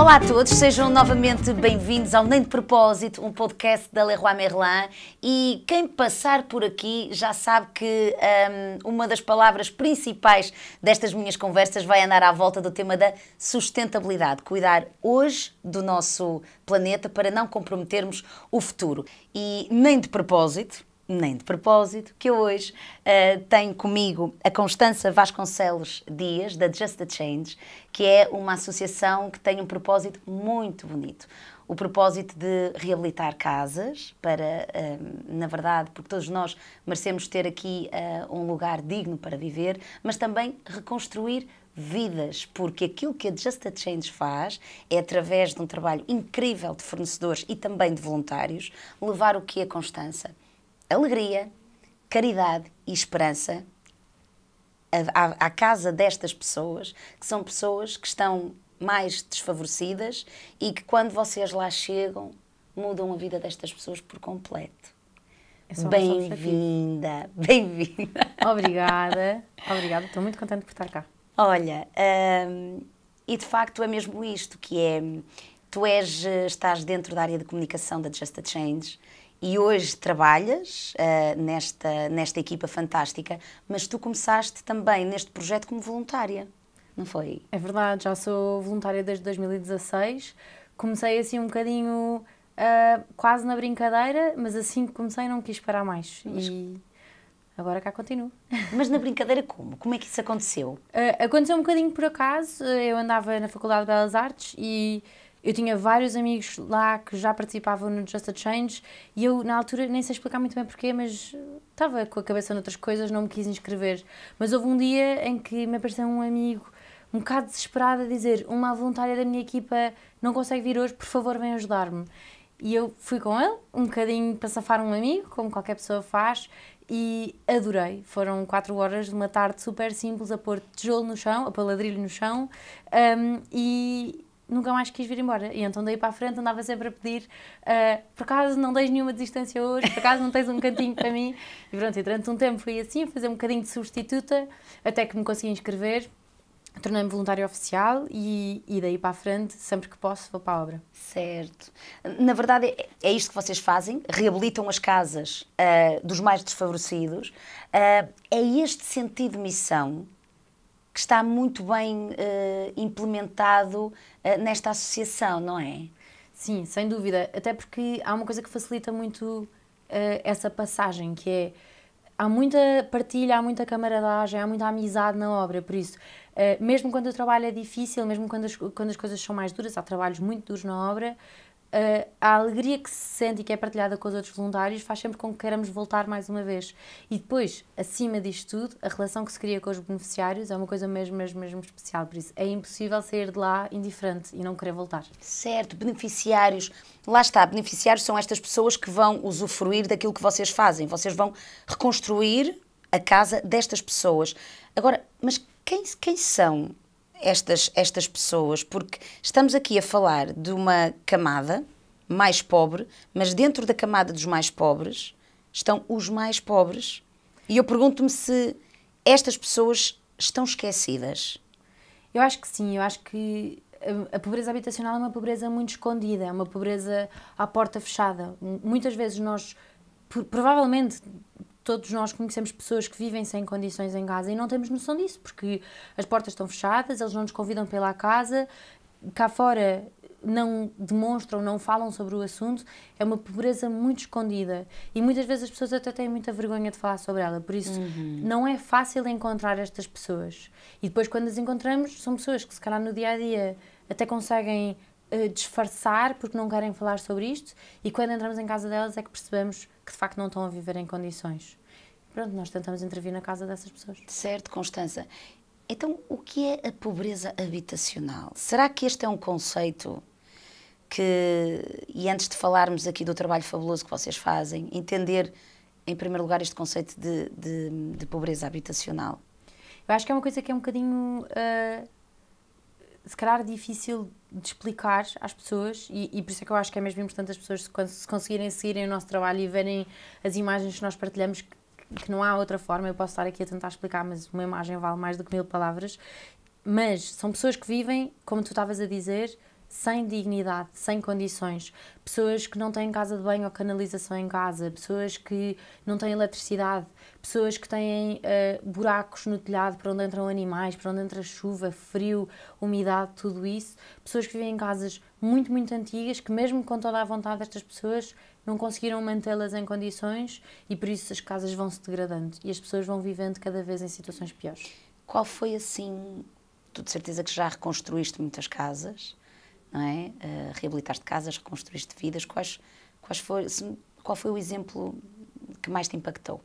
Olá a todos, sejam novamente bem-vindos ao Nem de Propósito, um podcast da Leroy Merlin. E quem passar por aqui já sabe que um, uma das palavras principais destas minhas conversas vai andar à volta do tema da sustentabilidade, cuidar hoje do nosso planeta para não comprometermos o futuro. E nem de propósito, nem de propósito, que hoje uh, tenho comigo a Constança Vasconcelos Dias, da Just the Change, que é uma associação que tem um propósito muito bonito. O propósito de reabilitar casas, para, eh, na verdade, porque todos nós merecemos ter aqui eh, um lugar digno para viver, mas também reconstruir vidas, porque aquilo que a Just a Change faz é, através de um trabalho incrível de fornecedores e também de voluntários, levar o que é Constança? alegria, caridade e esperança à, à, casa destas pessoas, que são pessoas que estão mais desfavorecidas e que quando vocês lá chegam mudam a vida destas pessoas por completo. É bem-vinda, bem-vinda. Obrigada, obrigada. Estou muito contente por estar cá. Olha, hum, e de facto é mesmo isto que é. Tu és, eh, estás dentro da área de comunicação da Just a Change e hoje trabalhas uh, nesta, nesta equipa fantástica, mas tu começaste também neste projeto como voluntária, não foi? É verdade, já sou voluntária desde 2016. Comecei assim um bocadinho uh, quase na brincadeira, mas assim que comecei não quis parar mais. Mas... E agora cá continuo. Mas na brincadeira como? Como é que isso aconteceu? Uh, aconteceu um bocadinho por acaso. Eu andava na Faculdade de Belas Artes e eu tinha vários amigos lá que já participavam no Just a Change e eu, na altura, nem sei explicar muito bem porquê, mas estava com a cabeça noutras coisas, não me quis inscrever. Mas houve um dia em que me apareceu um amigo um bocado desesperado a dizer: Uma voluntária da minha equipa não consegue vir hoje, por favor, vem ajudar-me. E eu fui com ele, um bocadinho para safar um amigo, como qualquer pessoa faz, e adorei. Foram quatro horas de uma tarde super simples a pôr tijolo no chão, a pôr ladrilho no chão um, e nunca mais quis vir embora. E então daí para a frente andava sempre a pedir, uh, por acaso não tens nenhuma distância hoje, por acaso não tens um cantinho para mim. E pronto, e durante um tempo fui assim, fazer um bocadinho de substituta, até que me consegui inscrever. Tornei-me voluntária oficial e, e daí para a frente, sempre que posso, vou para a obra. Certo. Na verdade, é, é isto que vocês fazem: reabilitam as casas uh, dos mais desfavorecidos. Uh, é este sentido de missão que está muito bem uh, implementado uh, nesta associação, não é? Sim, sem dúvida. Até porque há uma coisa que facilita muito uh, essa passagem, que é há muita partilha, há muita camaradagem, há muita amizade na obra, por isso, mesmo quando o trabalho é difícil, mesmo quando as, quando as coisas são mais duras, há trabalhos muito duros na obra, Uh, a alegria que se sente e que é partilhada com os outros voluntários faz sempre com que queiramos voltar mais uma vez. E depois, acima disto tudo, a relação que se cria com os beneficiários é uma coisa mesmo, mesmo, mesmo especial. Por isso, é impossível sair de lá indiferente e não querer voltar. Certo, beneficiários. Lá está, beneficiários são estas pessoas que vão usufruir daquilo que vocês fazem. Vocês vão reconstruir a casa destas pessoas. Agora, mas quem, quem são estas, estas pessoas, porque estamos aqui a falar de uma camada mais pobre, mas dentro da camada dos mais pobres estão os mais pobres. E eu pergunto-me se estas pessoas estão esquecidas. Eu acho que sim, eu acho que a pobreza habitacional é uma pobreza muito escondida, é uma pobreza à porta fechada. Muitas vezes nós, provavelmente todos nós conhecemos pessoas que vivem sem condições em casa e não temos noção disso, porque as portas estão fechadas, eles não nos convidam pela casa, cá fora não demonstram, não falam sobre o assunto, é uma pobreza muito escondida e muitas vezes as pessoas até têm muita vergonha de falar sobre ela, por isso uhum. não é fácil encontrar estas pessoas. E depois quando as encontramos, são pessoas que se calhar no dia a dia até conseguem eh, disfarçar porque não querem falar sobre isto e quando entramos em casa delas é que percebemos que de facto não estão a viver em condições. Pronto, nós tentamos intervir na casa dessas pessoas. Certo, Constança. Então, o que é a pobreza habitacional? Será que este é um conceito que, e antes de falarmos aqui do trabalho fabuloso que vocês fazem, entender, em primeiro lugar, este conceito de, de, de pobreza habitacional? Eu acho que é uma coisa que é um bocadinho uh, se calhar difícil de explicar às pessoas e, e, por isso é que eu acho que é mesmo importante as pessoas se, conseguirem seguirem o nosso trabalho e verem as imagens que nós partilhamos que, que não há outra forma, eu posso estar aqui a tentar explicar, mas uma imagem vale mais do que mil palavras. Mas são pessoas que vivem, como tu estavas a dizer, sem dignidade, sem condições, pessoas que não têm casa de banho ou canalização em casa, pessoas que não têm eletricidade, pessoas que têm uh, buracos no telhado para onde entram animais, para onde entra chuva, frio, umidade, tudo isso, pessoas que vivem em casas muito, muito antigas, que mesmo com toda a vontade destas pessoas não conseguiram mantê-las em condições e por isso as casas vão se degradando e as pessoas vão vivendo cada vez em situações piores. Qual foi assim? Tu de certeza que já reconstruíste muitas casas não é? Uh, reabilitaste casas, reconstruíste vidas. Quais, quais foi, se, qual foi o exemplo que mais te impactou?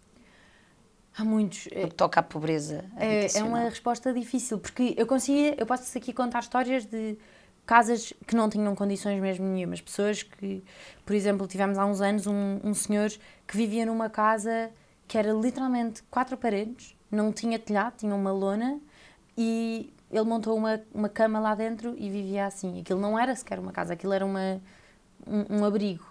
Há muitos. O que toca à pobreza é, é uma resposta difícil, porque eu consigo, eu posso aqui contar histórias de casas que não tinham condições mesmo nenhumas. Pessoas que, por exemplo, tivemos há uns anos um, um senhor que vivia numa casa que era literalmente quatro paredes, não tinha telhado, tinha uma lona e ele montou uma, uma cama lá dentro e vivia assim. Aquilo não era sequer uma casa, aquilo era uma, um, um abrigo.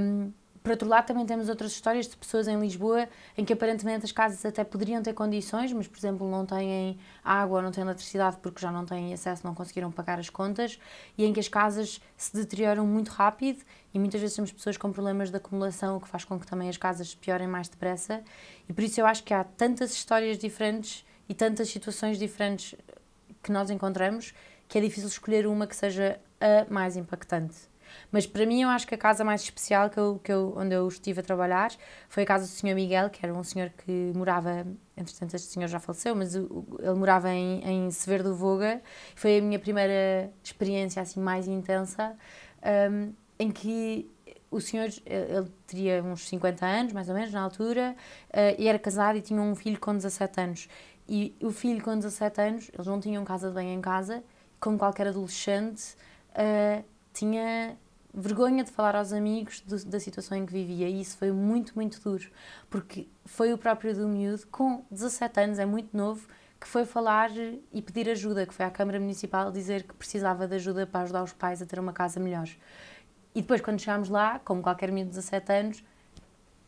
Um, por outro lado, também temos outras histórias de pessoas em Lisboa em que aparentemente as casas até poderiam ter condições, mas, por exemplo, não têm água ou não têm eletricidade porque já não têm acesso, não conseguiram pagar as contas, e em que as casas se deterioram muito rápido e muitas vezes temos pessoas com problemas de acumulação, o que faz com que também as casas piorem mais depressa. E por isso eu acho que há tantas histórias diferentes e tantas situações diferentes que nós encontramos que é difícil escolher uma que seja a mais impactante. Mas para mim, eu acho que a casa mais especial que eu, que eu, onde eu estive a trabalhar foi a casa do Sr. Miguel, que era um senhor que morava, entretanto, este senhor já faleceu, mas ele morava em, em Severo do Voga. Foi a minha primeira experiência assim mais intensa, um, em que o senhor, eh, ele teria uns 50 anos, mais ou menos, na altura, eh, e era casado e tinha um filho com 17 anos. E o filho, com 17 anos, eles não tinham casa de banho em casa, como qualquer adolescente, uh, tinha vergonha de falar aos amigos do, da situação em que vivia e isso foi muito, muito duro, porque foi o próprio do miúdo, com 17 anos, é muito novo, que foi falar e pedir ajuda, que foi à Câmara Municipal dizer que precisava de ajuda para ajudar os pais a ter uma casa melhor. E depois, quando chegámos lá, como qualquer menino de 17 anos,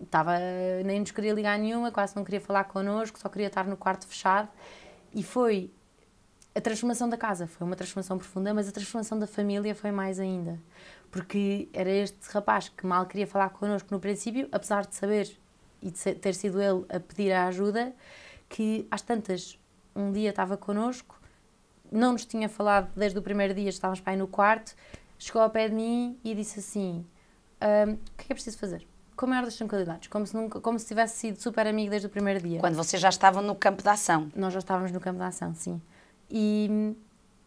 estava, nem nos queria ligar nenhuma, quase não queria falar connosco, só queria estar no quarto fechado. E foi a transformação da casa, foi uma transformação profunda, mas a transformação da família foi mais ainda. Porque era este rapaz que mal queria falar connosco no princípio, apesar de saber e de ter sido ele a pedir a ajuda, que às tantas um dia estava connosco, não nos tinha falado desde o primeiro dia, estávamos para aí no quarto, chegou ao pé de mim e disse assim: um, O que é que é preciso fazer? com a maior das tranquilidades, como se, nunca, como se tivesse sido super amigo desde o primeiro dia. Quando vocês já estavam no campo da ação? Nós já estávamos no campo da ação, sim. E,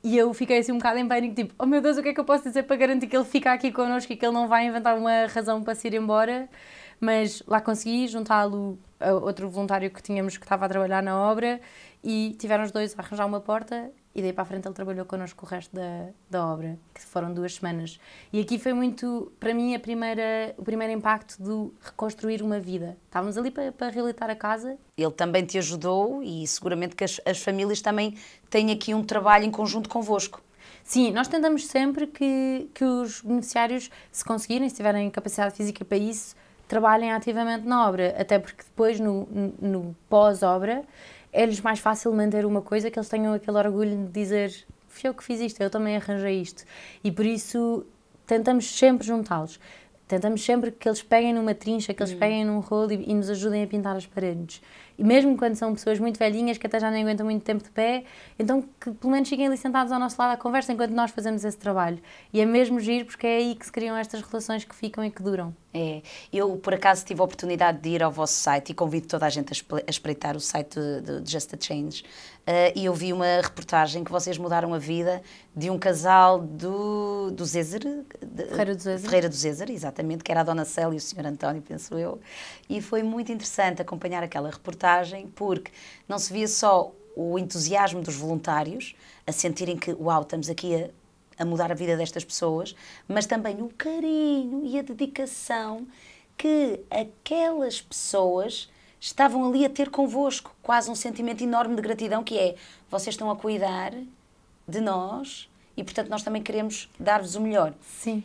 e eu fiquei assim um bocado em pânico, tipo, oh meu Deus, o que é que eu posso dizer para garantir que ele fica aqui connosco e que ele não vai inventar uma razão para se ir embora? Mas lá consegui juntá-lo a outro voluntário que tínhamos que estava a trabalhar na obra e tiveram os dois a arranjar uma porta e daí para a frente ele trabalhou connosco o resto da, da obra, que foram duas semanas. E aqui foi muito, para mim, a primeira, o primeiro impacto do reconstruir uma vida. Estávamos ali para, para reabilitar a casa. Ele também te ajudou e seguramente que as, as famílias também têm aqui um trabalho em conjunto convosco. Sim, nós tentamos sempre que, que os beneficiários, se conseguirem, se tiverem capacidade física para isso, trabalhem ativamente na obra, até porque depois, no, no pós-obra, é-lhes mais fácil manter uma coisa que eles tenham aquele orgulho de dizer fui eu que fiz isto, eu também arranjei isto. E por isso tentamos sempre juntá-los. Tentamos sempre que eles peguem numa trincha, que eles hum. peguem num rolo e, e, nos ajudem a pintar as paredes e mesmo quando são pessoas muito velhinhas que até já não aguentam muito tempo de pé, então que pelo menos fiquem ali sentados ao nosso lado à conversa enquanto nós fazemos esse trabalho. E é mesmo giro porque é aí que se criam estas relações que ficam e que duram. É, eu por acaso tive a oportunidade de ir ao vosso site e convido toda a gente a espreitar o site de Just a Change uh, e eu vi uma reportagem que vocês mudaram a vida de um casal do, do Zézer, de, Ferreira do Zézer, Ferreira do exatamente, que era a Dona Célia e o Sr. António, penso eu, e foi muito interessante acompanhar aquela reportagem porque não se via só o entusiasmo dos voluntários a sentirem que, uau, estamos aqui a, a mudar a vida destas pessoas, mas também o carinho e a dedicação que aquelas pessoas estavam ali a ter convosco. Quase um sentimento enorme de gratidão que é, vocês estão a cuidar de nós e, portanto, nós também queremos dar-vos o melhor. Sim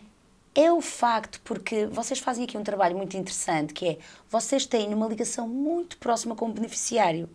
é o facto, porque vocês fazem aqui um trabalho muito interessante, que é, vocês têm uma ligação muito próxima com o beneficiário.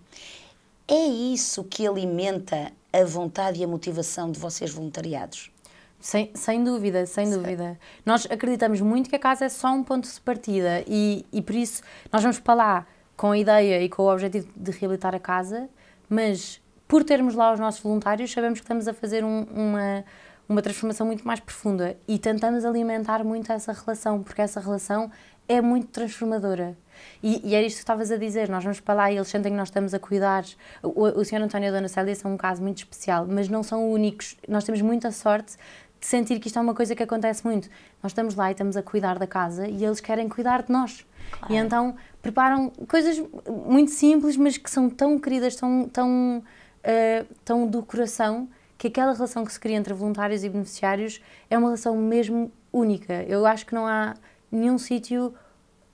É isso que alimenta a vontade e a motivação de vocês voluntariados? Sem, sem dúvida, sem certo. dúvida. Nós acreditamos muito que a casa é só um ponto de partida e, e por isso nós vamos para lá com a ideia e com o objetivo de reabilitar a casa, mas por termos lá os nossos voluntários, sabemos que estamos a fazer um, uma, uma transformação muito mais profunda e tentamos alimentar muito essa relação, porque essa relação é muito transformadora. E, e era isto que estavas a dizer, nós vamos para lá e eles sentem que nós estamos a cuidar. O, o Sr. António e a Dona Célia são um caso muito especial, mas não são únicos. Nós temos muita sorte de sentir que isto é uma coisa que acontece muito. Nós estamos lá e estamos a cuidar da casa e eles querem cuidar de nós. Claro. E então preparam coisas muito simples, mas que são tão queridas, tão, tão, uh, tão do coração, que aquela relação que se cria entre voluntários e beneficiários é uma relação mesmo única. Eu acho que não há nenhum sítio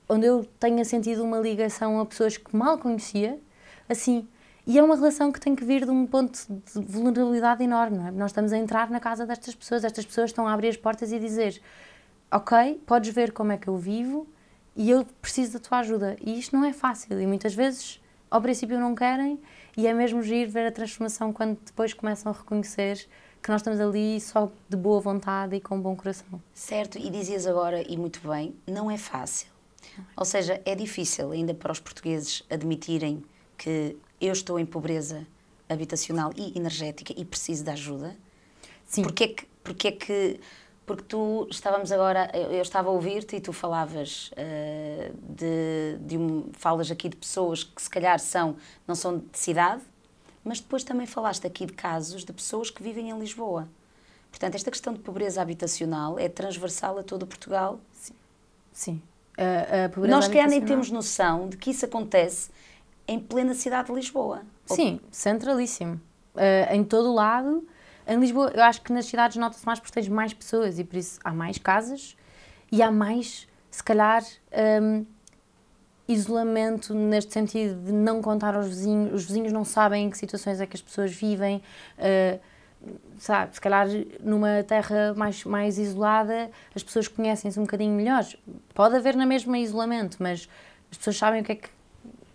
onde eu tenha sentido uma ligação a pessoas que mal conhecia, assim. E é uma relação que tem que vir de um ponto de vulnerabilidade enorme, não é? Nós estamos a entrar na casa destas pessoas, estas pessoas estão a abrir as portas e dizer: Ok, podes ver como é que eu vivo e eu preciso da tua ajuda. E isto não é fácil e muitas vezes, ao princípio, não querem e é mesmo giro ver a transformação quando depois começam a reconhecer que nós estamos ali só de boa vontade e com um bom coração. Certo, e dizias agora, e muito bem, não é fácil. Ou seja, é difícil ainda para os portugueses admitirem que eu estou em pobreza habitacional e energética e preciso de ajuda. Sim. Porque é que, porque é que porque tu estávamos agora, eu, estava a ouvir-te e tu falavas uh, de, de um, falas aqui de pessoas que se calhar são, não são de cidade, mas depois também falaste aqui de casos de pessoas que vivem em Lisboa. Portanto, esta questão de pobreza habitacional é transversal a todo Portugal? Sim. Sim. A, a pobreza Nós, que nem temos noção de que isso acontece em plena cidade de Lisboa. Sim, centralíssimo. Uh, em todo o lado, em Lisboa, eu acho que nas cidades nota-se mais porque tens mais pessoas e por isso há mais casas e há mais, se calhar, um, isolamento neste sentido de não contar aos vizinhos, os vizinhos não sabem em que situações é que as pessoas vivem, uh, sabe, se calhar numa terra mais, mais isolada as pessoas conhecem-se um bocadinho melhor. Pode haver na mesma isolamento, mas as pessoas sabem o que é que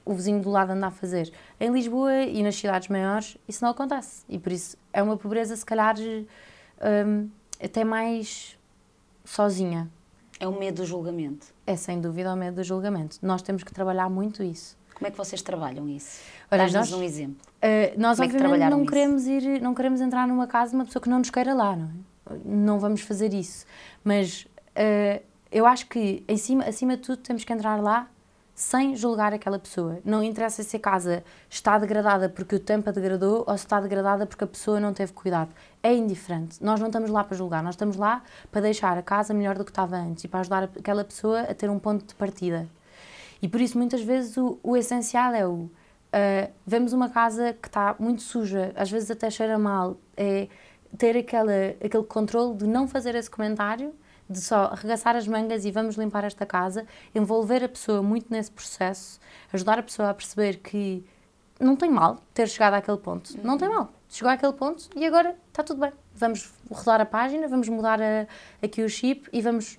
o vizinho do lado anda a fazer. Em Lisboa e nas cidades maiores isso não acontece e por isso é uma pobreza se calhar um, até mais sozinha. É o medo do julgamento. É sem dúvida o medo do julgamento. Nós temos que trabalhar muito isso. Como é que vocês trabalham isso? Dá-nos um exemplo. Uh, nós Como obviamente é que não queremos ir, não queremos entrar numa casa de uma pessoa que não nos queira lá, não é? Não vamos fazer isso. Mas uh, eu acho que em cima, acima de tudo temos que entrar lá sem julgar aquela pessoa. Não interessa se a casa está degradada porque o tampa degradou ou se está degradada porque a pessoa não teve cuidado. É indiferente. Nós não estamos lá para julgar, nós estamos lá para deixar a casa melhor do que estava antes e para ajudar aquela pessoa a ter um ponto de partida. E por isso, muitas vezes, o, o essencial é o. Uh, vemos uma casa que está muito suja, às vezes até cheira mal, é ter aquela, aquele controle de não fazer esse comentário de só arregaçar as mangas e vamos limpar esta casa, envolver a pessoa muito nesse processo, ajudar a pessoa a perceber que não tem mal ter chegado àquele ponto, uhum. não tem mal, chegou àquele ponto e agora está tudo bem. Vamos rodar a página, vamos mudar a, aqui o chip e vamos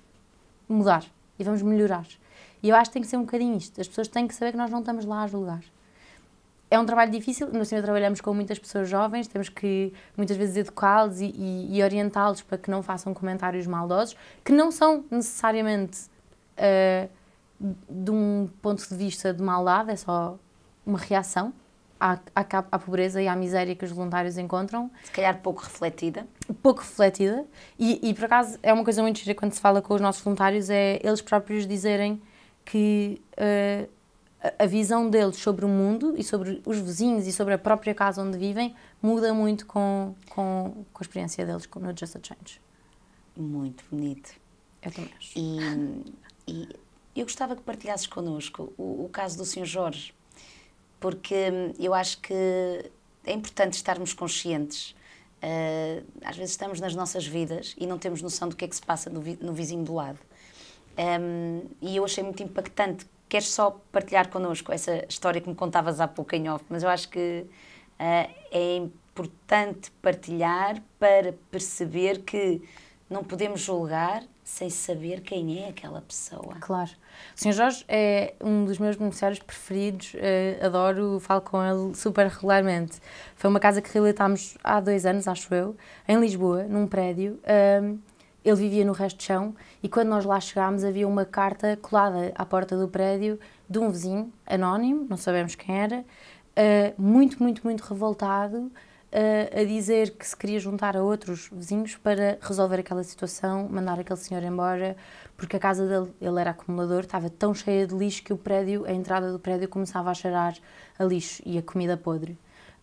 mudar e vamos melhorar. E eu acho que tem que ser um bocadinho isto. As pessoas têm que saber que nós não estamos lá a julgar é um trabalho difícil, nós também trabalhamos com muitas pessoas jovens, temos que muitas vezes educá-los e, e, e orientá-los para que não façam comentários maldosos, que não são necessariamente uh, de um ponto de vista de maldade, é só uma reação à, à, à, pobreza e à miséria que os voluntários encontram. Se calhar pouco refletida. Pouco refletida. E, e por acaso é uma coisa muito gira quando se fala com os nossos voluntários, é eles próprios dizerem que... Uh, a visão deles sobre o mundo e sobre os vizinhos e sobre a própria casa onde vivem muda muito com, com, com a experiência deles no Just a Change. Muito bonito. Eu também acho. E, e eu gostava que partilhasses connosco o, o caso do Sr. Jorge, porque hum, eu acho que é importante estarmos conscientes. Uh, às vezes estamos nas nossas vidas e não temos noção do que é que se passa no, vi, no vizinho do lado. Um, e eu achei muito impactante queres só partilhar connosco essa história que me contavas há pouco em off, mas eu acho que uh, é importante partilhar para perceber que não podemos julgar sem saber quem é aquela pessoa. Claro. O Sr. Jorge é um dos meus beneficiários preferidos, uh, adoro, falo com ele super regularmente. Foi uma casa que realitámos há dois anos, acho eu, em Lisboa, num prédio. Ah, ele vivia no resto do chão e quando nós lá chegámos havia uma carta colada à porta do prédio de um vizinho, anónimo, não sabemos quem era, uh, muito, muito, muito revoltado, uh, a dizer que se queria juntar a outros vizinhos para resolver aquela situação, mandar aquele senhor embora, porque a casa dele, ele era acumulador, estava tão cheia de lixo que o prédio, a entrada do prédio começava a cheirar a lixo e a comida podre.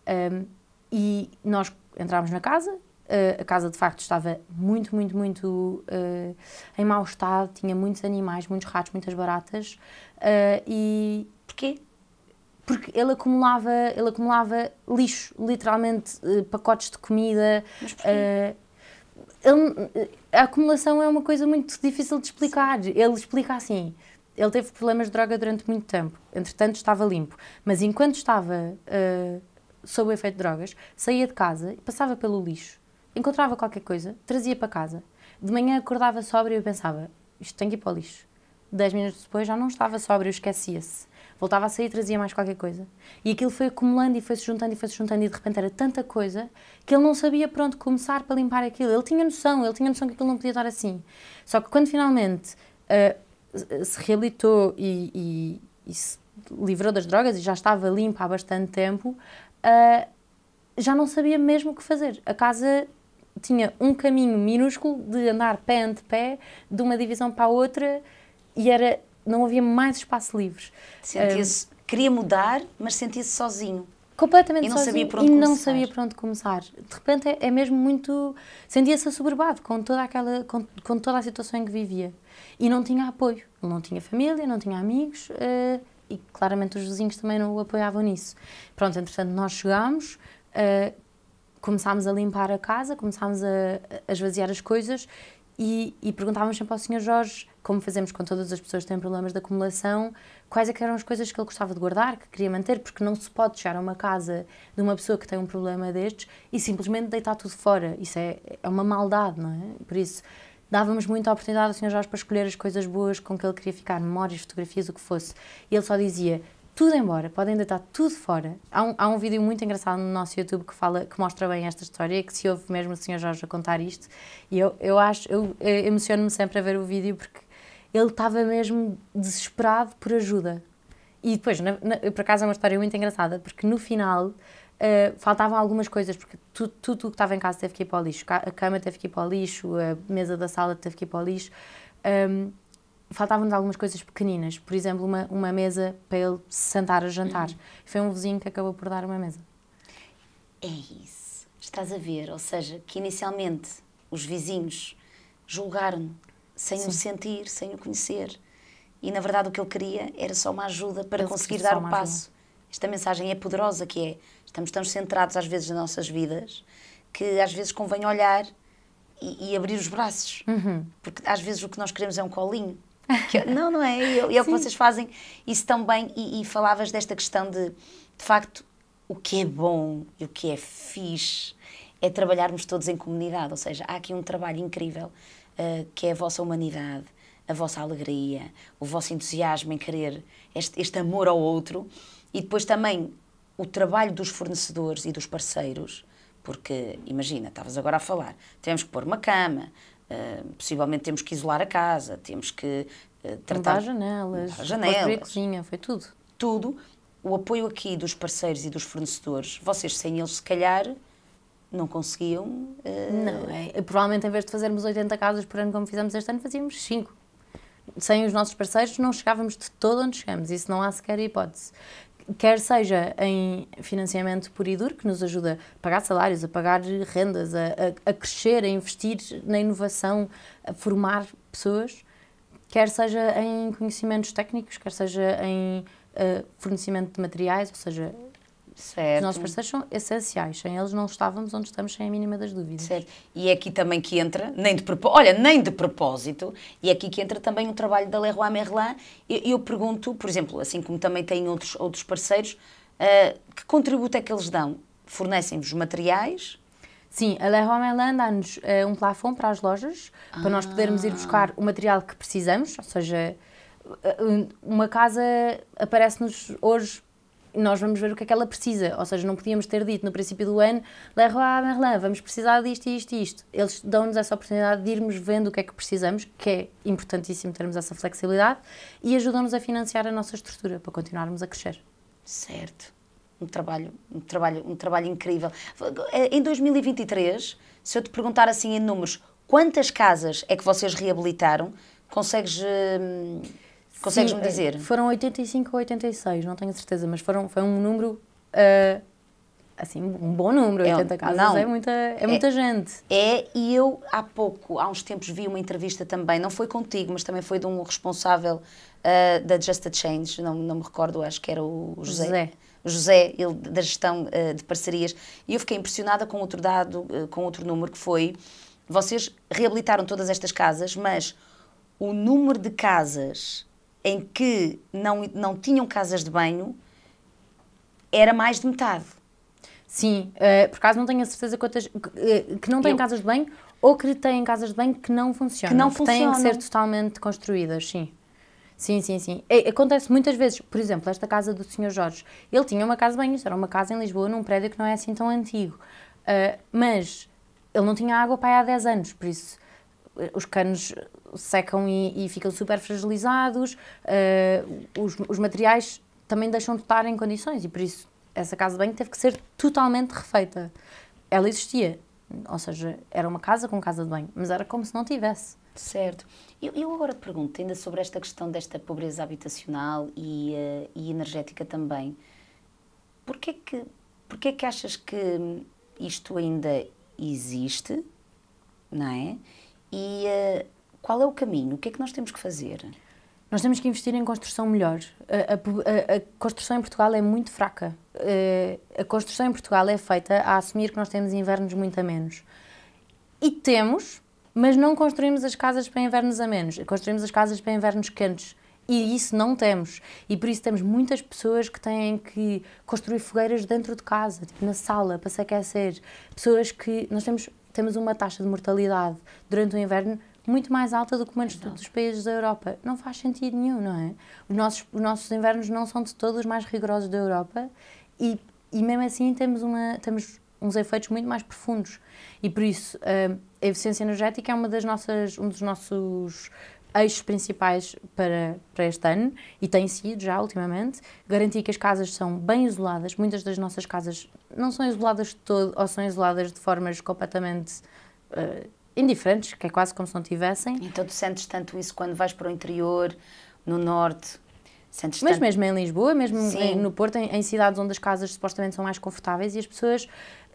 Um, ehm, e nós entrámos na casa, Uh, a casa de facto estava muito, muito, muito uh, em mau estado, tinha muitos animais, muitos ratos, muitas baratas. Uh, e porquê? Porque ele acumulava, ele acumulava lixo, literalmente pacotes de comida. Mas Ele, a acumulação é uma coisa muito difícil de explicar. Ele explica assim: ele teve problemas de droga durante muito tempo, entretanto estava limpo, mas enquanto estava sob o efeito de drogas, saía de casa e passava pelo lixo encontrava qualquer coisa, trazia para casa. De manhã acordava sóbrio e pensava, isto tem que ir para o lixo. Dez minutos depois já não estava sóbrio, esquecia-se. Voltava a sair e trazia mais qualquer coisa. E aquilo foi acumulando e foi-se juntando e foi-se juntando e de repente era tanta coisa que ele não sabia por onde começar para limpar aquilo. Ele tinha noção, ele tinha noção que aquilo não podia estar assim. Só que quando finalmente uh, se reabilitou e, e, e, se livrou das drogas e já estava limpo há bastante tempo, uh, já não sabia mesmo o que fazer. A casa tinha um caminho minúsculo de andar pé ante pé de uma divisão para a outra e era não havia mais espaço livre. Sentia-se, queria mudar, mas sentia-se sozinho. Completamente e não sozinho sabia por onde e começar. não sabia para onde começar. De repente é, é mesmo muito. sentia-se assoberbado com toda, aquela, com, com, toda a situação em que vivia. E não tinha apoio. Não tinha família, não tinha amigos uh, e claramente os vizinhos também não o apoiavam nisso. Pronto, entretanto nós chegámos, uh, começámos a limpar a casa, começámos a, a esvaziar as coisas e, e, perguntávamos sempre ao Sr. Jorge, como fazemos com todas as pessoas que têm problemas de acumulação, quais é eram as coisas que ele gostava de guardar, que queria manter, porque não se pode chegar a uma casa de uma pessoa que tem um problema destes e simplesmente deitar tudo fora. Isso é, é uma maldade, não é? Por isso, dávamos muita oportunidade ao Sr. Jorge para escolher as coisas boas com que ele queria ficar, memórias, fotografias, o que fosse. E ele só dizia: tudo embora, podem deitar tudo fora. Há um, há um vídeo muito engraçado no nosso YouTube que fala que mostra bem esta história, que se ouve mesmo o Sr. Jorge a contar isto. E eu, eu acho, eu, eu emociono-me sempre a ver o vídeo porque ele estava mesmo desesperado por ajuda. E depois, na, na, por acaso é uma história muito engraçada, porque no final uh, faltavam algumas coisas, porque tudo, tudo o que estava em casa teve que ir para o lixo. A cama teve que ir para o lixo, a mesa da sala teve que ir para o lixo. Um, ehm, faltavam-nos algumas coisas pequeninas, por exemplo, uma, uma mesa para ele sentar a jantar. Uhum. Foi um vizinho que acabou por dar uma mesa. É isso. Estás a ver, ou seja, que inicialmente os vizinhos julgaram sem Sim. o sentir, sem o conhecer. E na verdade o que eu queria era só uma ajuda para eu conseguir dar o passo. Esta mensagem é poderosa que é, estamos tão centrados às vezes nas nossas vidas, que às vezes convém olhar e, e abrir os braços. Uhum. Porque às vezes o que nós queremos é um colinho, eu, não, não é? E é o que vocês fazem isso também. E, e falavas desta questão de, de facto, o que é bom e o que é fixe é trabalharmos todos em comunidade. Ou seja, há aqui um trabalho incrível uh, que é a vossa humanidade, a vossa alegria, o vosso entusiasmo em querer este, este amor ao outro e depois também o trabalho dos fornecedores e dos parceiros porque imagina, estavas agora a falar, tivemos que pôr uma cama, eh, possivelmente temos que isolar a casa, temos que uh, tratar. Mudar janelas, janelas. a cozinha, foi tudo. Tudo. O apoio aqui dos parceiros e dos fornecedores, vocês sem eles, se calhar, não conseguiam. Uh... Não, é, provavelmente em vez de fazermos 80 casas por ano como fizemos este ano, fazíamos 5. Sem os nossos parceiros não chegávamos de todo onde chegamos, isso não há sequer hipótese quer seja em financiamento puro e duro, que nos ajuda a pagar salários, a pagar rendas, a, a, a crescer, a investir na inovação, a formar pessoas, quer seja em conhecimentos técnicos, quer seja em uh, fornecimento de materiais, ou seja, Certo. Os nossos parceiros são essenciais. Sem eles não estávamos onde estamos, sem a mínima das dúvidas. Certo. E é aqui também que entra, nem de propósito, olha, nem de propósito, e é aqui que entra também o trabalho da Leroy Merlin. Eu, eu pergunto, por exemplo, assim como também tem outros, outros parceiros, uh, que contributo é que eles dão? Fornecem-vos materiais? Sim, a Leroy Merlin dá-nos uh, um plafond para as lojas, ah. para nós podermos ir buscar o material que precisamos, ou seja, eh, uma casa aparece-nos hoje nós vamos ver o que é que ela precisa. Ou seja, não podíamos ter dito no princípio do ano, Leroy Merlin, vamos precisar disto, isto e isto. Eles dão-nos essa oportunidade de irmos vendo o que é que precisamos, que é importantíssimo termos essa flexibilidade, e ajudam-nos a financiar a nossa estrutura para continuarmos a crescer. Certo. Um trabalho, um trabalho, um trabalho incrível. Em 2023, se eu te perguntar assim em números, quantas casas é que vocês reabilitaram? Consegues. Hum, Consegues-me é, dizer? Foram 85 ou 86, não tenho certeza, mas foram, foi um número. Uh, assim, um bom número, 80 é casas não, é muita, é muita é, gente. É, e eu há pouco, há uns tempos, vi uma entrevista também, não foi contigo, mas também foi de um responsável uh, da Just a Change, não, não me recordo, acho que era o José. José. José, ele da gestão uh, de parcerias, e eu fiquei impressionada com outro dado, uh, com outro número que foi: vocês reabilitaram todas estas casas, mas o número de casas em que não, não tinham casas de banho era mais de metade. Sim, uh, por acaso não tenho a certeza quantas, que, eh, que não têm Eu... casas de banho ou que têm casas de banho que não funcionam. Que não funcionam. Que têm que ser totalmente construídas, sim. Sim, sim, sim. É, acontece muitas vezes. Por exemplo, esta casa do Sr. Jorge. Ele tinha uma casa de banho, era uma casa em Lisboa, num prédio que não é assim tão antigo. Uh, mas ele não tinha água para aí há 10 anos, por isso os canos secam e, e ficam super fragilizados, uh, os, os, materiais também deixam de estar em condições e por isso essa casa de banho teve que ser totalmente refeita. Ela existia, ou seja, era uma casa com casa de banho, mas era como se não tivesse. Certo. Eu, eu agora pergunto, ainda sobre esta questão desta pobreza habitacional e, uh, e energética também, porquê que, porquê que achas que isto ainda existe, não é? E uh, qual é o caminho? O que é que nós temos que fazer? Nós temos que investir em construção melhor. A, a, a construção em Portugal é muito fraca. Eh, a construção em Portugal é feita a assumir que nós temos invernos muito a menos. E temos, mas não construímos as casas para invernos a menos. Construímos as casas para invernos quentes. E isso não temos. E por isso temos muitas pessoas que têm que construir fogueiras dentro de casa, tipo na sala, para se aquecer. Pessoas que. Nós temos temos uma taxa de mortalidade durante o inverno muito mais alta do que muitos Exato. dos países da Europa. Não faz sentido nenhum, não é? Os nossos, os nossos invernos não são de todos os mais rigorosos da Europa e, e mesmo assim temos, uma, temos uns efeitos muito mais profundos. E por isso, a eficiência energética é uma das nossas, um dos nossos eixos principais para, para este ano e tem sido já ultimamente garantir que as casas são bem isoladas. Muitas das nossas casas não são isoladas de todo ou são isoladas de formas completamente uh, indiferentes, que é quase como se não tivessem. Então tu sentes tanto isso quando vais para o interior, no norte, Sentes Mas tanto... mesmo em Lisboa, mesmo em, no Porto, em, em, cidades onde as casas supostamente são mais confortáveis e as pessoas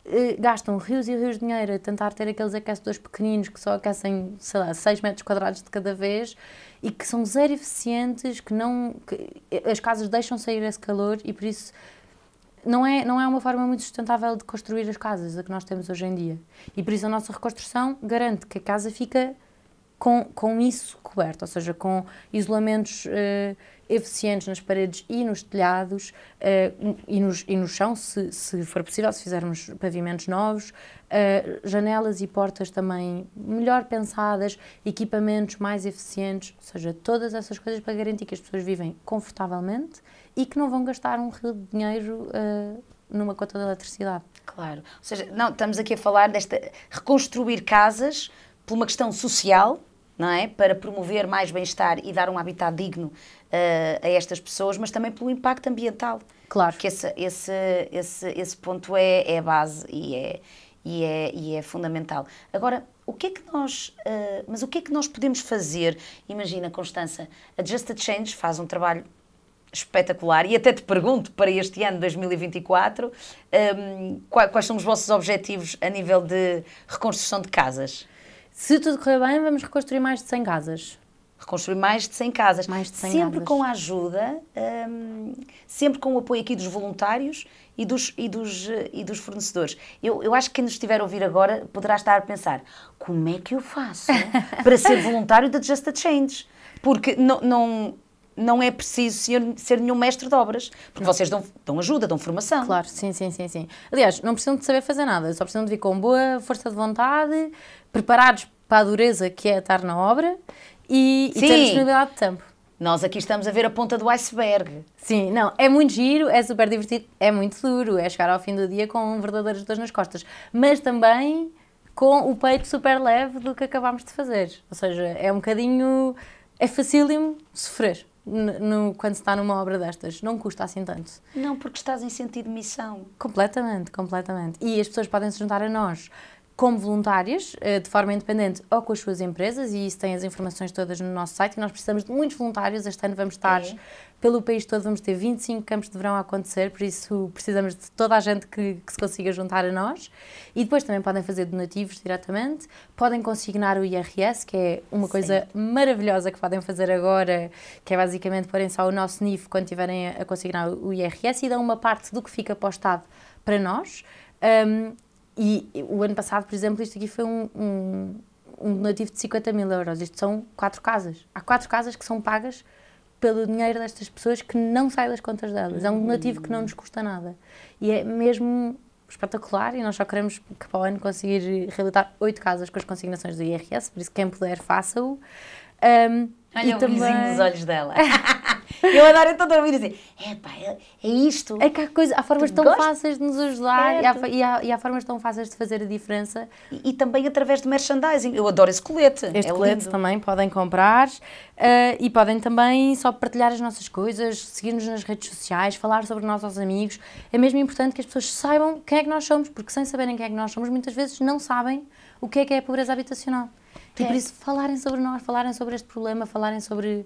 eh, gastam rios e rios de dinheiro a tentar ter aqueles aquecedores pequeninos que só aquecem, sei lá, 6 metros quadrados de cada vez e que são zero eficientes, que não. Que eh, as casas deixam sair esse calor e por isso. Não é, não é uma forma muito sustentável de construir as casas, a que nós temos hoje em dia. E por isso a nossa reconstrução garante que a casa fica com, com isso coberto, ou seja, com isolamentos uh, eficientes nas paredes e nos telhados uh, e, nos, e no chão, se, se for possível, se fizermos pavimentos novos, uh, janelas e portas também melhor pensadas, equipamentos mais eficientes, ou seja, todas essas coisas para garantir que as pessoas vivem confortavelmente e que não vão gastar um rio de dinheiro uh, numa conta de eletricidade. Claro, ou seja, não, estamos aqui a falar desta reconstruir casas por uma questão social, não é? Para promover mais bem-estar e dar um habitat digno uh, a estas pessoas, mas também pelo impacto ambiental. Claro. Porque esse, esse, esse, esse ponto é, é a base e é, e é, e é fundamental. Agora, o que é que nós, uh, mas o que é que nós podemos fazer? Imagina, Constança, a Just a Change faz um trabalho espetacular e até te pergunto para este ano 2024 um, quais, quais são os vossos objetivos a nível de reconstrução de casas? Se tudo correr bem, vamos reconstruir mais de 100 casas. Reconstruir mais de 100 casas. Mais de 100 sempre casas. com a ajuda, hum, sempre com o apoio aqui dos voluntários e dos, e dos, e dos fornecedores. Eu, eu acho que quem nos estiver a ouvir agora poderá estar a pensar: como é que eu faço para ser voluntário da Just a Change? Porque não, não não é preciso ser, ser, nenhum mestre de obras, porque não. vocês dão, dão, ajuda, dão formação. Claro, sim, sim, sim, sim. Aliás, não precisam de saber fazer nada, só precisam de vir com boa força de vontade, preparados para a dureza que é estar na obra e, e ter disponibilidade de tempo. Nós aqui estamos a ver a ponta do iceberg. Sim, não, é muito giro, é super divertido, é muito duro, é chegar ao fim do dia com verdadeiras dores nas costas, mas também com o peito super leve do que acabámos de fazer. Ou seja, é um bocadinho. É facílimo sofrer no, quando se está numa obra destas. Não custa assim tanto. Não, porque estás em sentido de missão. Completamente, completamente. E as pessoas podem se juntar a nós como voluntárias, eh, de forma independente ou com as suas empresas, e isso tem as informações todas no nosso site. E nós precisamos de muitos voluntários. Este ano vamos estar. É pelo país todo vamos ter 25 campos de verão a acontecer, por isso precisamos de toda a gente que, que se consiga juntar a nós. E depois também podem fazer donativos diretamente, podem consignar o IRS, que é uma coisa maravilhosa que podem fazer agora, que é basicamente porem só o nosso NIF quando tiverem a consignar o IRS e dão uma parte do que fica para o Estado para nós. Um, e o ano passado, por exemplo, isto aqui foi um, um, um donativo de 50 mil euros. Isto são quatro casas. Há quatro casas que são pagas pelo dinheiro destas pessoas que não sai das contas delas. É um donativo que não nos custa nada. E é mesmo espetacular e nós só queremos que para o ano conseguir realizar oito casas com as consignações do IRS, por isso quem puder faça-o. Um, Olha e o também... dos olhos dela. eu adoro, eu estou a ouvir dizer, é pá, é, isto. É que há, coisa, há formas tão gosto? fáceis de nos ajudar e há, e, há, e há, formas tão fáceis de fazer a diferença. E, e também através de merchandising. Eu adoro esse colete. Este é colete lindo. também podem comprar uh, e podem também só partilhar as nossas coisas, seguir-nos nas redes sociais, falar sobre nós aos amigos. É mesmo importante que as pessoas saibam quem é que nós somos, porque sem saberem quem é que nós somos, muitas vezes não sabem o que é que é a pobreza habitacional. E por tipo é. isso, falarem sobre nós, falarem sobre este problema, falarem sobre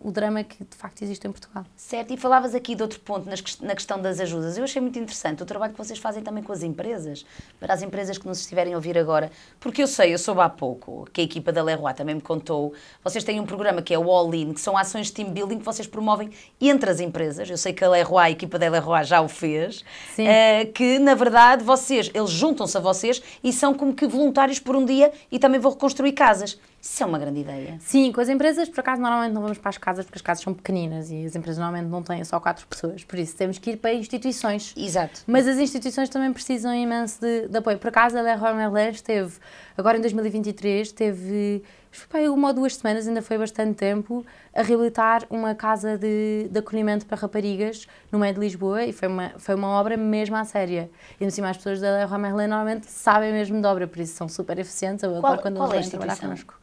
o drama que de facto existe em Portugal. Certo, e falavas aqui de outro ponto na questão das ajudas. Eu achei muito interessante o trabalho que vocês fazem também com as empresas, para as empresas que nos estiverem a ouvir agora, porque eu sei, eu soube há pouco, que a equipa da Leroy também me contou, vocês têm um programa que é o All In, que são ações de team building que vocês promovem entre as empresas. Eu sei que a Leroy, a equipa da Leroy já o fez, é, que na verdade vocês, eles juntam-se a vocês e são como que voluntários por um dia e também vão reconstruir casas. Isso é uma grande ideia. Sim, com as empresas, por acaso, normalmente não vamos para as casas porque as casas são pequeninas e as empresas normalmente não têm só quatro pessoas. Por isso, temos que ir para instituições. Exato. Mas as instituições também precisam imenso de, de apoio. Por acaso, a Leroy Merlin esteve, agora em 2023, teve fui para uma ou duas semanas, ainda foi bastante tempo, a reabilitar uma casa de, de acolhimento para raparigas no meio de Lisboa e foi uma, foi uma obra mesmo à séria. E, no cima, as pessoas da Leroy Merlin normalmente sabem mesmo de obra, por isso são super eficientes. Eu qual, quando qual eles é trabalhar connosco.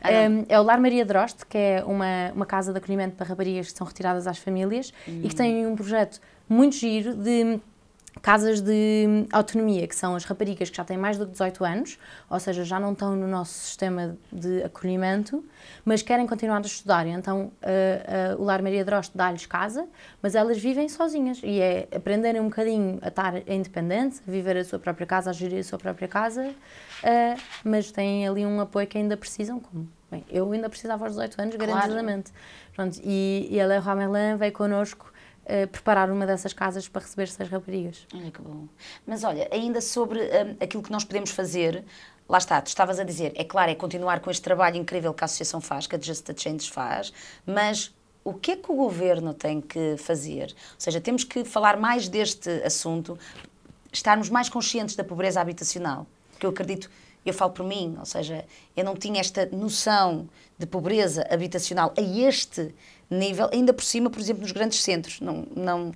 Ah, hum, é, o Lar Maria Droste, que é uma, uma casa de acolhimento para raparigas que são retiradas às famílias hum. e que tem hum. um projeto muito giro de casas de hum, autonomia, que são as raparigas que já têm mais de 18 anos, ou seja, já não estão no nosso sistema de acolhimento, mas querem continuar a estudar. Então, uh, uh, o Lar Maria Droste dá-lhes casa, mas elas vivem sozinhas e é aprenderem um bocadinho a estar independentes, a viver a sua própria casa, a gerir a sua própria casa, uh, mas têm ali um apoio que ainda precisam, como Bem, eu ainda precisava aos 18 anos, claro. garantidamente. Pronto, e, e a Leroy Merlin veio connosco eh, preparar uma dessas casas para receber essas raparigas. Olha que bom. Mas olha, ainda sobre um, eh, aquilo que nós podemos fazer, lá está, tu estavas a dizer, é claro, é continuar com este trabalho incrível que a Associação faz, que a Just the Change faz, mas o que é que o governo tem que fazer? Ou seja, temos que falar mais deste assunto, estarmos mais conscientes da pobreza habitacional, que eu acredito eu falo por mim, ou seja, eu não tinha esta noção de pobreza habitacional a este nível, ainda por cima, por exemplo, nos grandes centros. Não, não,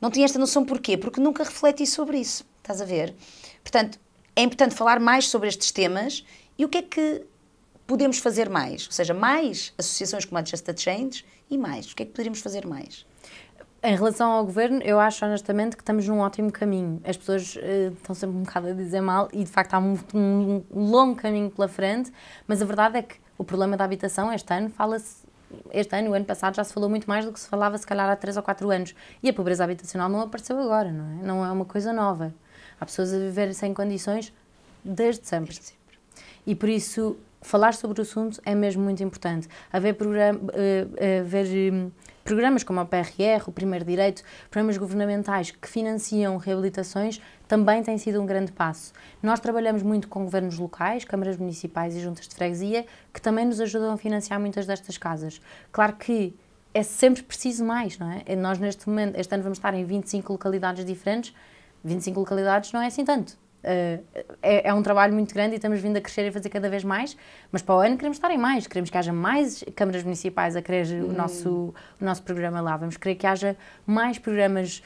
não tinha esta noção porquê? Porque nunca refleti sobre isso, estás a ver? Portanto, é importante falar mais sobre estes temas e o que é que podemos fazer mais? Ou seja, mais associações como a Just a Change e mais. O que é que poderíamos fazer mais? Em relação ao governo, eu acho honestamente que estamos num ótimo caminho. As pessoas uh, estão sempre um bocado a dizer mal e de facto há um, um longo caminho pela frente, mas a verdade é que o problema da habitação este ano fala-se este ano, o ano passado, já se falou muito mais do que se falava, se calhar, há 3 ou 4 anos. E a pobreza habitacional não apareceu agora, não é? Não é uma coisa nova. Há pessoas a viver sem condições desde sempre. Desde sempre. E por isso, falar sobre o assunto é mesmo muito importante. Haver, program, uh, eh, eh, um, programas como a PRR, o Primeiro Direito, programas governamentais que financiam reabilitações também tem sido um grande passo. Nós trabalhamos muito com governos locais, câmaras municipais e juntas de freguesia, que também nos ajudam a financiar muitas destas casas. Claro que é sempre preciso mais, não é? é nós neste momento, este ano vamos estar em 25 localidades diferentes, 25 localidades não é assim tanto. Eh, é, é, um trabalho muito grande e estamos vindo a crescer e fazer cada vez mais, mas para o ano queremos estar em mais, queremos que haja mais câmaras municipais a querer hum. o, uhum. nosso, o nosso programa lá, vamos querer que haja mais programas,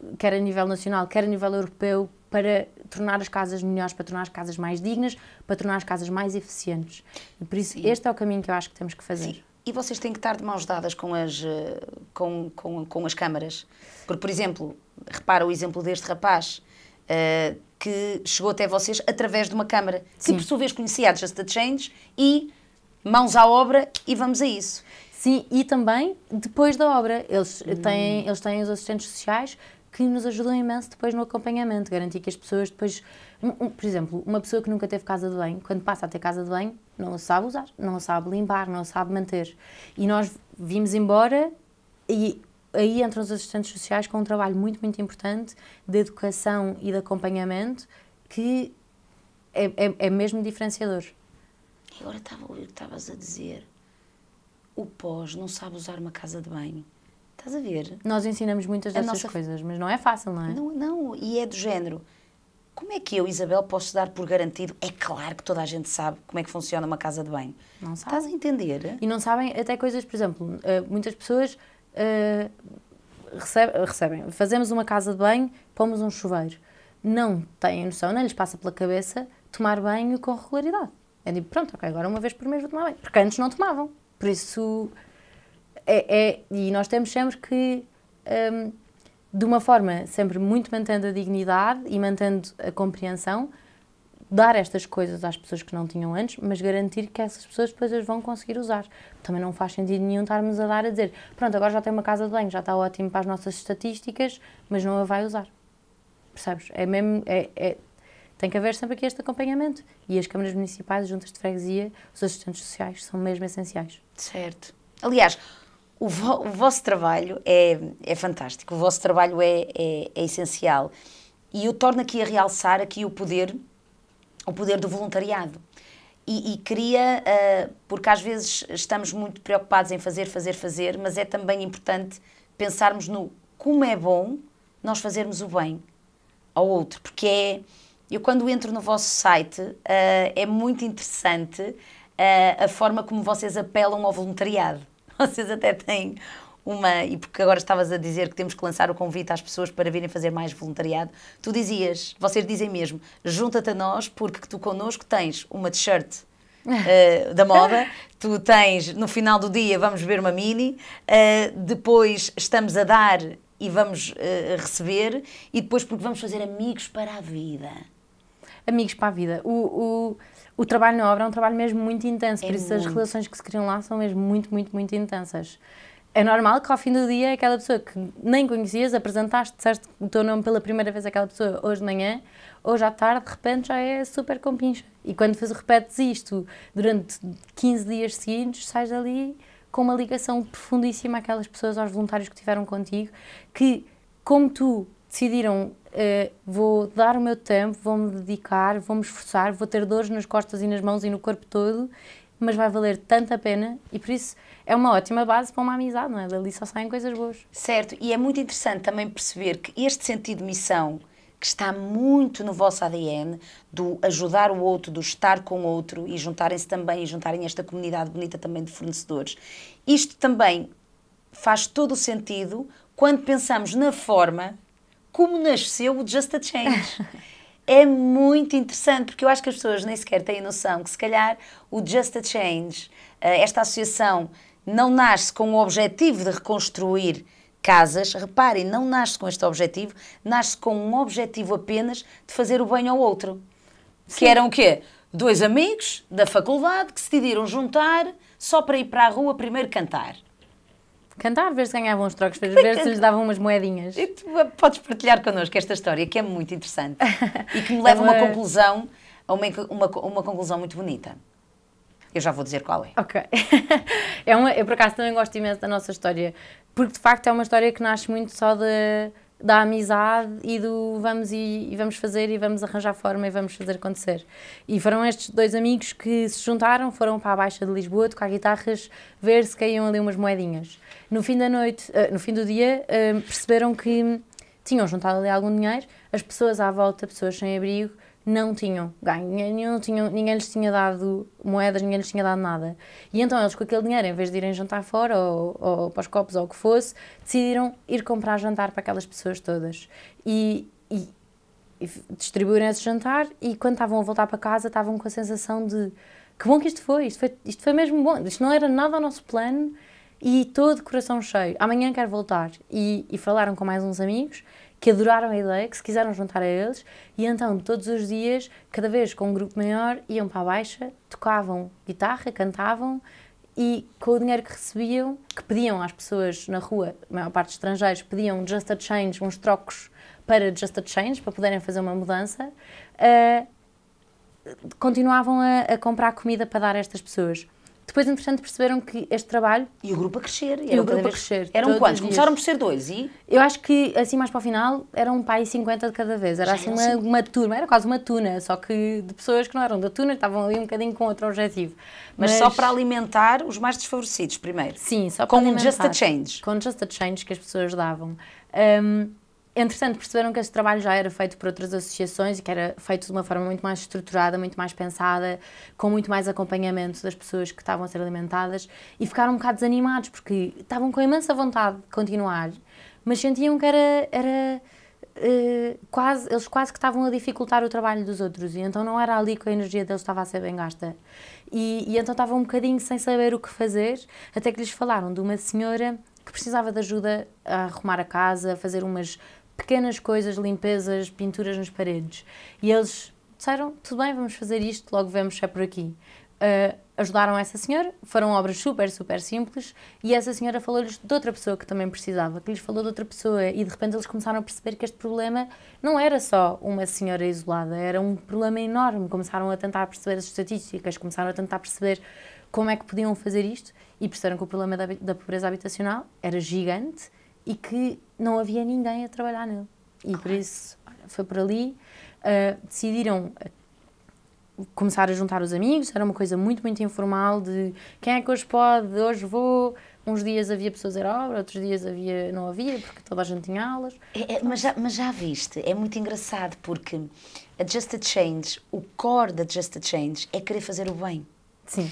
uh, quer a nível nacional, quer a nível europeu, para tornar as casas melhores, para tornar as casas mais dignas, para tornar as casas mais eficientes. E por isso, Sim. este é o caminho que eu acho que temos que fazer. Sim. E vocês têm que estar de mãos dadas com as, eh, com, com, com as câmaras. Porque, por exemplo, repara o exemplo deste rapaz, uh, que chegou até vocês através de uma câmara, Sim. que por sua vez conhecia a Just the Change e mãos à obra e vamos a isso. Sim, e também depois da obra. Eles têm, hum. eles têm os assistentes sociais que nos ajudam imenso depois no acompanhamento, garantir que as pessoas depois. Por exemplo, uma pessoa que nunca teve casa de banho, quando passa a ter casa de banho, não a sabe usar, não a sabe limpar, não a sabe manter. E nós vimos embora e aí entram os assistentes sociais com um trabalho muito, muito importante de educação e de acompanhamento que é, é, é mesmo diferenciador. Agora estava a ouvir o que estavas a dizer. O pós não sabe usar uma casa de banho. Estás a ver? Nós ensinamos muitas dessas nossa... coisas, mas não é fácil, não é? Não, não, e é do género. Como é que eu, Isabel, posso dar por garantido? É claro que toda a gente sabe como é que funciona uma casa de banho. Não sabe. Estás a entender? E não sabem até coisas, por exemplo, eh, muitas pessoas eh, recebe, recebem, fazemos uma casa de banho, pomos um chuveiro. Não têm noção, nem né? lhes passa pela cabeça tomar banho com regularidade. Eu é digo, tipo, pronto, ok, agora uma vez por mês vou tomar banho. Porque antes não tomavam. Por isso, é, é e nós temos sempre que, um, ehm, de uma forma, sempre muito mantendo a dignidade e mantendo a compreensão, dar estas coisas às pessoas que não tinham antes, mas garantir que essas pessoas depois as vão conseguir usar. Também não faz sentido nenhum estarmos a dar a dizer, pronto, agora já tem uma casa de banho, já está ótimo para as nossas estatísticas, mas não a vai usar. Percebes? É mesmo, é, é, tem que haver sempre aqui este acompanhamento. E as câmaras municipais, juntas de freguesia, os assistentes sociais são mesmo essenciais. Certo. Aliás, o, vo o vosso trabalho é, é fantástico, o vosso trabalho é, é, é essencial. E eu torno aqui a realçar aqui o poder o poder do voluntariado. E, e queria, uh, porque às vezes estamos muito preocupados em fazer, fazer, fazer, mas é também importante pensarmos no como é bom nós fazermos o bem ao outro, porque é. Eu, quando entro no vosso site, uh, é muito interessante uh, a forma como vocês apelam ao voluntariado. Vocês até têm uma. E porque agora estavas a dizer que temos que lançar o convite às pessoas para virem fazer mais voluntariado, tu dizias, vocês dizem mesmo, junta-te a nós porque tu connosco tens uma t-shirt. Uh, da moda. Tu tens, no final do dia, vamos ver uma mini, uh, depois estamos a dar e vamos uh, receber, e depois porque vamos fazer amigos para a vida. Amigos para a vida. O, o, o trabalho na obra é um trabalho mesmo muito intenso, é por isso muito. as relações que se criam lá são mesmo muito, muito, muito intensas é normal que ao fim do dia aquela pessoa que nem conhecias, apresentaste, disseste o teu nome pela primeira vez àquela pessoa hoje de manhã, hoje à tarde, de repente já é super compincha. E quando repetes isto durante 15 dias seguidos, sais dali com uma ligação profundíssima àquelas pessoas, aos voluntários que tiveram contigo, que, como tu, decidiram uh, vou dar o meu tempo, vou-me dedicar, vou-me esforçar, vou ter dores nas costas e nas mãos e no corpo todo mas vai valer tanta pena e por isso é uma ótima base para uma amizade, não é? Dali só saem coisas boas. Certo, e é muito interessante também perceber que este sentido de missão que está muito no vosso ADN, do ajudar o outro, do estar com o outro e juntarem-se também e juntarem esta comunidade bonita também de fornecedores. Isto também faz todo o sentido quando pensamos na forma como nasceu o Just a Change. é muito interessante, porque eu acho que as pessoas nem sequer têm noção que, se calhar, o Just a Change, eh, esta associação, não nasce com o objetivo de reconstruir casas. Reparem, não nasce com este objetivo, nasce com um objetivo apenas de fazer o bem ao outro. Sim. Que eram o quê? Dois amigos da faculdade que se decidiram juntar só para ir para a rua primeiro cantar cantar, ver se ganhavam uns trocos, ver se lhes davam umas moedinhas. E tu eh, podes partilhar connosco esta história que é muito interessante e que me é leva a uma... uma conclusão, a uma, uma, uma conclusão muito bonita. Eu já vou dizer qual é. Ok. é uma, eu, por acaso, também gosto imenso da nossa história, porque de facto é uma história que nasce muito só de da amizade e do vamos e, e, vamos fazer e vamos arranjar forma e vamos fazer acontecer. E foram estes dois amigos que se juntaram, foram para a Baixa de Lisboa tocar guitarras, ver se caíam ali umas moedinhas. No fim da noite, eh, no fim do dia, eh, perceberam que tinham juntado ali algum dinheiro, as pessoas à volta, pessoas sem abrigo, não tinham ganho dinheiro tinham, ninguém lhes tinha dado moedas, ninguém lhes tinha dado nada. E então eles, com aquele dinheiro, em vez de irem jantar fora ou, ou para os copos ou o que fosse, decidiram ir comprar jantar para aquelas pessoas todas. E, e, e distribuíram esse jantar e quando estavam a voltar para casa estavam com a sensação de que bom que isto foi, isto foi, isto foi mesmo bom, isto não era nada ao nosso plano e todo coração cheio. Amanhã quero voltar. E, e falaram com mais uns amigos que adoraram a ideia, que se quiseram juntar a eles e então todos os dias, cada vez com um grupo maior, iam para a baixa, tocavam guitarra, cantavam e com o dinheiro que recebiam, que pediam às pessoas na rua, a maior parte estrangeiros, pediam just a change, uns trocos para just a change, para poderem fazer uma mudança, uh, continuavam a, a comprar comida para dar a estas pessoas. Depois, entretanto, perceberam que este trabalho. E o grupo a crescer. E, o grupo a crescer. Eram quantos? Começaram por ser dois e. Eu acho que, assim, mais para o final, eram um pai e 50 de cada vez. Era Já assim uma, assim. uma turma, era quase uma tuna, só que de pessoas que não eram da tuna, estavam ali um bocadinho com outro objetivo. Mas, Mas só para alimentar os mais desfavorecidos, primeiro. Sim, só para. Com alimentar. Just a Change. Com Just a Change que as pessoas davam. Um, entretanto, perceberam que este trabalho já era feito por outras associações e que era feito de uma forma muito mais estruturada, muito mais pensada, com muito mais acompanhamento das pessoas que estavam a ser alimentadas e ficaram um bocado desanimados porque estavam com imensa vontade de continuar, mas sentiam que era. era uh, quase, eles quase que estavam a dificultar o trabalho dos outros e então não era ali que a energia deles estava a ser bem gasta. E, e então estavam um bocadinho sem saber o que fazer, até que lhes falaram de uma senhora que precisava de ajuda a arrumar a casa, a fazer umas pequenas coisas, limpezas, pinturas nas paredes. E eles disseram: tudo bem, vamos fazer isto, logo vemos se é por aqui. Uh, ajudaram essa senhora, foram obras super, super simples, e essa senhora falou-lhes de outra pessoa que também precisava, que lhes falou de outra pessoa, e de repente eles começaram a perceber que este problema não era só uma senhora isolada, era um problema enorme. Começaram a tentar perceber as estatísticas, começaram a tentar perceber como é que podiam fazer isto, e perceberam que o problema da, da pobreza habitacional era gigante e que não havia ninguém a trabalhar nele. E claro. por isso foi por ali. Uh, decidiram ah, começar a juntar os amigos, era uma coisa muito, muito informal de quem é que hoje pode, hoje vou. Uns dias havia pessoas a ir à obra, outros dias havia, não havia, porque toda a gente tinha aulas. É, é, mas, já, mas já viste, é muito engraçado porque a Just a Change, o core da Just a Change é querer fazer o bem. Sim.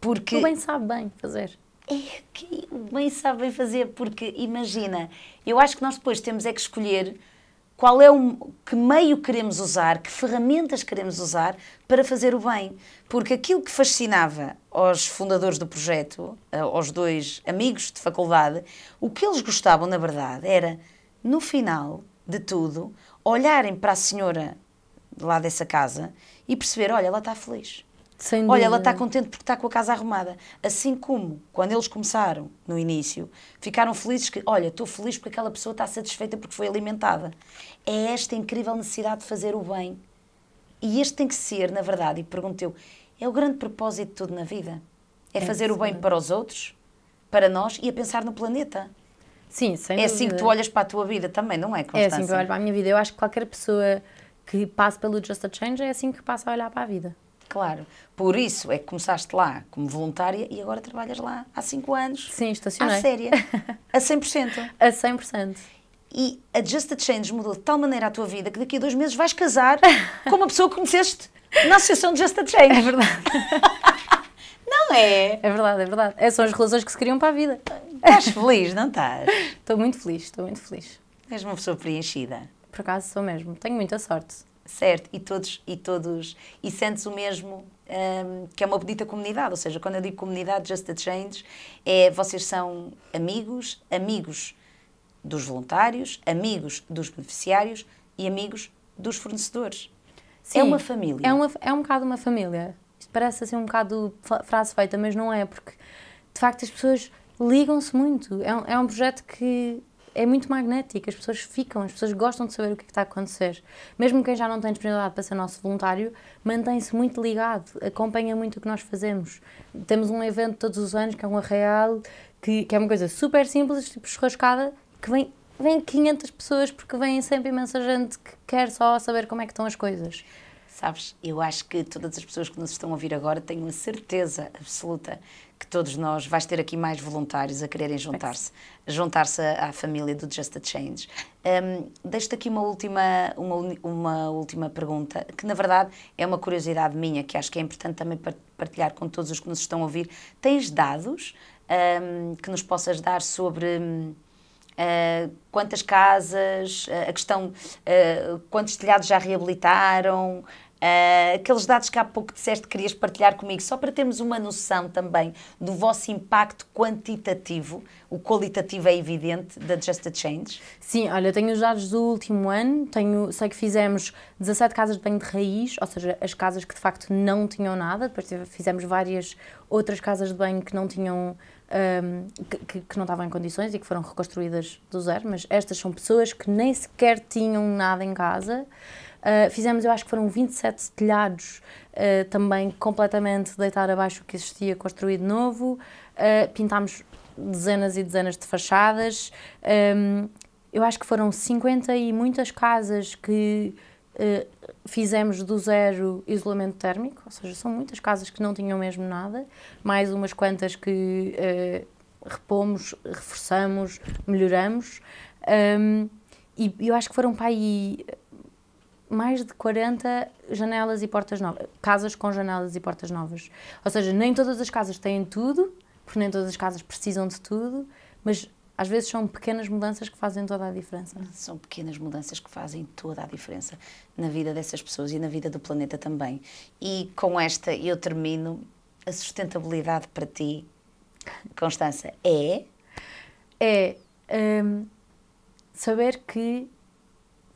Porque... O bem sabe bem fazer é que bem sabem fazer, porque imagina, eu acho que nós depois temos é que escolher qual é o que meio queremos usar, que ferramentas queremos usar para fazer o bem. Porque aquilo que fascinava aos fundadores do projeto, aos dois amigos de faculdade, o que eles gostavam, na verdade, era, no final de tudo, olharem para a senhora lá dessa casa e perceber: olha, ela está feliz. Sem Olha, ela está contente porque está com a casa arrumada. Assim como quando eles começaram no início, ficaram felizes que, olha, estou feliz porque aquela pessoa está satisfeita porque foi alimentada. É esta incrível necessidade de fazer o bem. E este tem que ser, na verdade, e pergunteu: é o grande propósito de tudo na vida? É, é fazer sim. o bem para os outros, para nós e a pensar no planeta. Sim, sem É dúvida. assim que tu olhas para a tua vida também, não é, Constância? É assim que eu olho para a minha vida. Eu acho que qualquer pessoa que passe pelo Just a Change é assim que passa a olhar para a vida. Claro. Por isso é que começaste lá como voluntária e agora trabalhas lá há 5 anos. Sim, estacionei. À séria. A 100%. a 100%. E a Just a Change mudou de tal maneira a tua vida que daqui a dois meses vais casar com uma pessoa que conheceste na associação de Just a Change. É verdade. não é? É verdade, é verdade. Essas é, são as relações que se criam para a vida. Estás feliz, não estás? Estou muito feliz, estou muito feliz. És uma pessoa preenchida. Por acaso sou mesmo. Tenho muita sorte certo, e todos, e todos, e sentes o mesmo um, que é uma bonita comunidade, ou seja, quando eu digo comunidade Just a Change, é vocês são amigos, amigos dos voluntários, amigos dos beneficiários e amigos dos fornecedores. É Sim, é uma família. É, uma, é um bocado uma família. Isto parece assim um bocado frase feita, mas não é, porque de facto as pessoas ligam-se muito. É um, é um projeto que é muito magnético, as pessoas ficam, as pessoas gostam de saber o que, é que está a acontecer. Mesmo quem já não tem disponibilidade para ser nosso voluntário, mantém-se muito ligado, acompanha muito o que nós fazemos. Temos um evento todos os anos, que é um arraial, que, que é uma coisa super simples, tipo churrascada, que vem 500 pessoas porque vem sempre imensa gente que quer só saber como é que estão as coisas. Sabes, eu acho que todas as pessoas que nos estão a ouvir agora têm uma certeza absoluta que todos nós vais ter aqui mais voluntários a quererem juntar-se, juntar-se à, família do Just a Change. Um, Deixo-te aqui uma última, uma, uma última pergunta, que na verdade é uma curiosidade minha, que acho que é importante também partilhar com todos os que nos estão a ouvir. Tens dados um, que nos possas dar sobre hum, Uh, quantas casas, uh, a questão, uh, quantos telhados já reabilitaram, aqueles dados que há pouco disseste que querias partilhar comigo, só para termos uma noção também do vosso impacto quantitativo, o qualitativo é evidente, da Just a Change. Sim, olha, tenho os dados do último ano, tenho, sei que fizemos 17 casas de banho de raiz, ou seja, as casas que de facto não tinham nada, depois fizemos várias outras casas de banho que não tinham um, que, que, não estavam em condições e que foram reconstruídas do zero, mas estas são pessoas que nem sequer tinham nada em casa. Uh, fizemos, eu acho que foram 27 telhados uh, também completamente deitar abaixo o que existia, construído novo. Uh, pintámos dezenas e dezenas de fachadas. Um, eu acho que foram 50 e muitas casas que eh, fizemos do zero isolamento térmico, ou seja, são muitas casas que não tinham mesmo nada, mais umas quantas que uh, repomos, reforçamos, melhoramos. Um, e eu acho que foram para aí mais de 40 janelas e portas novas, casas com janelas e portas novas. Ou seja, nem todas as casas têm tudo, porque nem todas as casas precisam de tudo, mas às vezes são pequenas mudanças que fazem toda a diferença. São pequenas mudanças que fazem toda a diferença na vida dessas pessoas e na vida do planeta também. E com esta eu termino. A sustentabilidade para ti, Constança, é? É um, saber que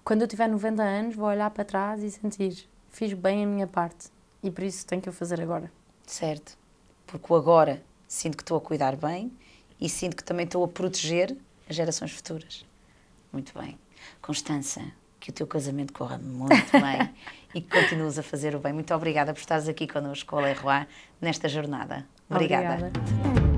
quando eu tiver 90 anos vou olhar para trás e sentir fiz bem a minha parte e por isso tenho que o fazer agora. Certo. Porque o agora sinto que estou a cuidar bem e sinto que também estou a proteger as gerações futuras. Muito bem. Constança, que o teu casamento corra muito bem e que continues a fazer o bem. Muito obrigada por estares aqui connosco, Olé Roá, nesta jornada. Obrigada. obrigada.